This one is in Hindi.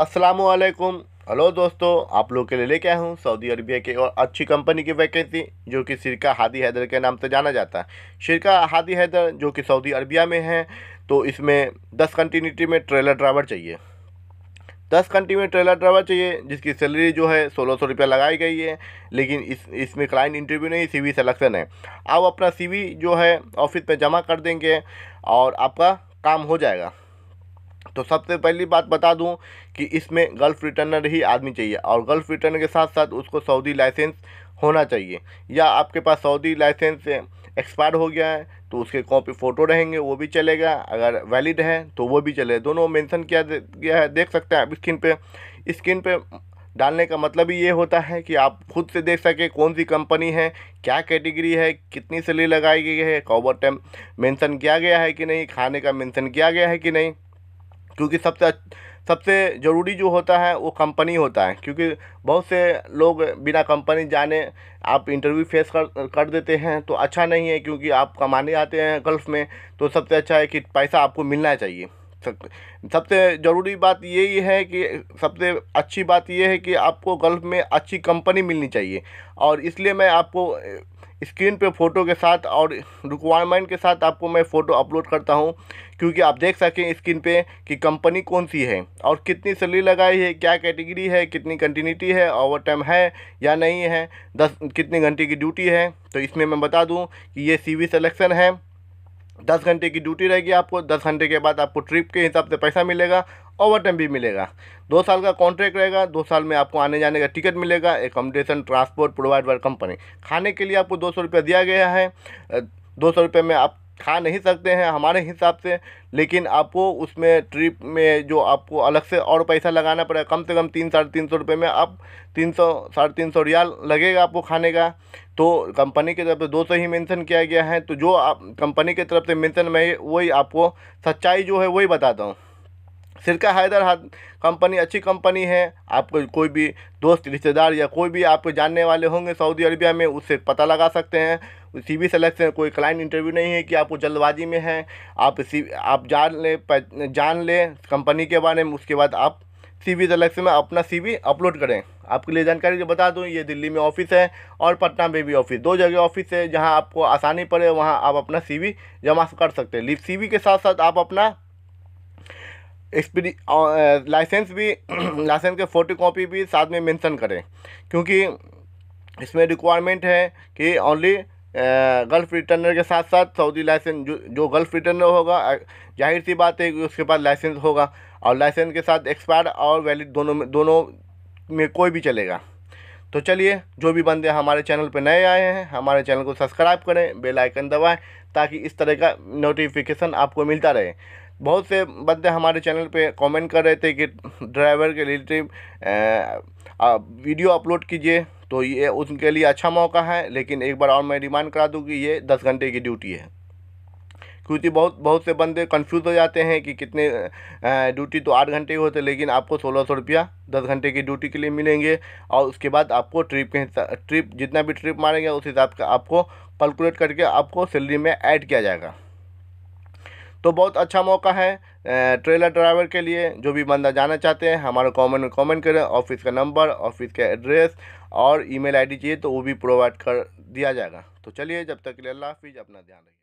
असलकुम हेलो दोस्तों आप लोग के लिए लेके आया हूँ सऊदी अरबिया के और अच्छी कंपनी की वैकेंसी जो कि शिरका हादी हैदर के नाम से जाना जाता है शिरका हादी हैदर जो कि सऊदी अरबिया में है तो इसमें दस कंटिन्यूटी में ट्रेलर ड्राइवर चाहिए दस कंट्री में ट्रेलर ड्राइवर चाहिए जिसकी सैलरी जो है सोलह सौ रुपया लगाई गई है लेकिन इस इसमें क्लाइंट इंटरव्यू नहीं वी सिलेक्शन है आप अपना वी जो है ऑफिस में जमा कर देंगे और आपका काम हो जाएगा तो सबसे पहली बात बता दूं कि इसमें गल्फ़ रिटर्नर ही आदमी चाहिए और गल्फ़ रिटर्नर के साथ साथ उसको सऊदी लाइसेंस होना चाहिए या आपके पास सऊदी लाइसेंस एक्सपायर हो गया है तो उसके कॉपी फ़ोटो रहेंगे वो भी चलेगा अगर वैलिड है तो वो भी चलेगा दोनों मेंशन किया गया है देख सकते हैं आप स्क्रीन पे स्क्रीन पे डालने का मतलब ही ये होता है कि आप खुद से देख सकें कौन सी कंपनी है क्या कैटेगरी है कितनी सैलरी लगाई गई है कॉबर टाइम मेंशन किया गया है कि नहीं खाने का मेंशन किया गया है कि नहीं क्योंकि सबसे सबसे ज़रूरी जो होता है वो कंपनी होता है क्योंकि बहुत से लोग बिना कंपनी जाने आप इंटरव्यू फेस कर कर देते हैं तो अच्छा नहीं है क्योंकि आप कमाने आते हैं गल्फ़ में तो सबसे अच्छा है कि पैसा आपको मिलना चाहिए सबसे ज़रूरी बात यही है कि सबसे अच्छी बात यह है कि आपको गल्फ़ में अच्छी कंपनी मिलनी चाहिए और इसलिए मैं आपको स्क्रीन पे फ़ोटो के साथ और रिक्वायरमेंट के साथ आपको मैं फ़ोटो अपलोड करता हूँ क्योंकि आप देख सकें स्क्रीन पे कि कंपनी कौन सी है और कितनी सैलरी लगाई है क्या कैटेगरी है कितनी कंटिन्यूटी है ओवर टाइम है या नहीं है दस कितने घंटे की ड्यूटी है तो इसमें मैं बता दूँ कि ये सी वी है दस घंटे की ड्यूटी रहेगी आपको दस घंटे के बाद आपको ट्रिप के हिसाब से पैसा मिलेगा ओवर टाइम भी मिलेगा दो साल का कॉन्ट्रैक्ट रहेगा दो साल में आपको आने जाने का टिकट मिलेगा accommodation transport provide by company खाने के लिए आपको दो सौ रुपया दिया गया है दो सौ रुपये में आप खा नहीं सकते हैं हमारे हिसाब से लेकिन आपको उसमें ट्रिप में जो आपको अलग से और पैसा लगाना पड़ेगा कम से कम तीन साढ़े तीन सौ रुपये में आप तीन सौ साढ़े तीन सौ रियाल लगेगा आपको खाने का तो कंपनी की तरफ से दो सौ ही मेंशन किया गया है तो जो आप कंपनी की तरफ से मेंशन में वही आपको सच्चाई जो है वही बताता हूँ सिरका हैदर हाथ कंपनी अच्छी कंपनी है आपको कोई भी दोस्त रिश्तेदार या कोई भी आपको जानने वाले होंगे सऊदी अरबिया में उससे पता लगा सकते हैं सी बी सेलेक्स में कोई क्लाइंट इंटरव्यू नहीं है कि आप वो जल्दबाजी में है आप सी आप जान लें जान लें कंपनी के बारे में उसके बाद आप सी बी सेलेक्स में अपना सी बी अपलोड करें आपके लिए जानकारी बता दूँ ये दिल्ली में ऑफिस है और पटना में भी ऑफिस दो जगह ऑफिस है जहाँ आपको आसानी पड़े वहाँ आप अपना सी बी जमा कर सकते हैं सी बी के साथ साथ आप अपना एक्सपीरी लाइसेंस भी लाइसेंस के फ़ोटो कॉपी भी साथ में मेंशन करें क्योंकि इसमें रिक्वायरमेंट है कि ओनली गल्फ रिटर्नर के साथ साथ सऊदी लाइसेंस जो जो गल्फ रिटर्नर होगा जाहिर सी बात है कि उसके पास लाइसेंस होगा और लाइसेंस के साथ एक्सपायर और वैलिड दोनों में दोनों में कोई भी चलेगा तो चलिए जो भी बंदे हमारे चैनल पर नए आए हैं हमारे चैनल को सब्सक्राइब करें बेलाइकन दबाएँ ताकि इस तरह का नोटिफिकेशन आपको मिलता रहे बहुत से बंदे हमारे चैनल पे कमेंट कर रहे थे कि ड्राइवर के रिलेटिव वीडियो अपलोड कीजिए तो ये उनके लिए अच्छा मौका है लेकिन एक बार और मैं डिमांड करा दूँ कि ये दस घंटे की ड्यूटी है क्योंकि बहुत बहुत से बंदे कंफ्यूज हो जाते हैं कि कितने ड्यूटी तो आठ घंटे की होते लेकिन आपको सोलह सौ रुपया दस घंटे की ड्यूटी के लिए मिलेंगे और उसके बाद आपको ट्रिप के ट्रिप जितना भी ट्रिप मारेंगे उस हिसाब का आपको कैलकुलेट करके आपको सैलरी में ऐड किया जाएगा तो बहुत अच्छा मौका है ट्रेलर ड्राइवर के लिए जो भी बंदा जाना चाहते हैं हमारे कमेंट में कमेंट करें ऑफिस का नंबर ऑफिस का एड्रेस और ईमेल आईडी चाहिए तो वो भी प्रोवाइड कर दिया जाएगा तो चलिए जब तक के लिए अल्लाह हाफिज़ अपना ध्यान रखिए